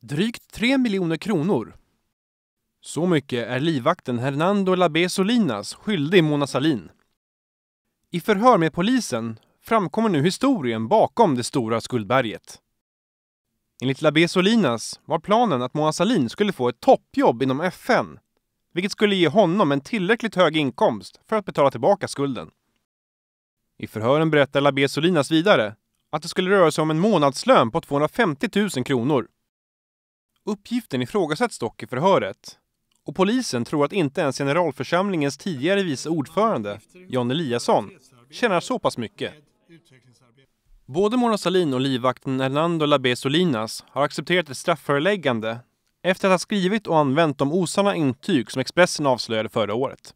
Drygt 3 miljoner kronor. Så mycket är livvakten Hernando Labé Solinas skyldig Mona Salin. I förhör med polisen framkommer nu historien bakom det stora skuldberget. Enligt Labé Solinas var planen att Mona Salin skulle få ett toppjobb inom FN, vilket skulle ge honom en tillräckligt hög inkomst för att betala tillbaka skulden. I förhören berättar Labé Solinas vidare att det skulle röra sig om en månadslön på 250 000 kronor. Uppgiften ifrågasätts dock i förhöret och polisen tror att inte ens generalförsamlingens tidigare vice ordförande, Jan Eliasson, tjänar så pass mycket. Både Mona Salin och livvakten Hernando Labesolinas har accepterat ett straffföreläggande efter att ha skrivit och använt de osanna intyg som Expressen avslöjade förra året.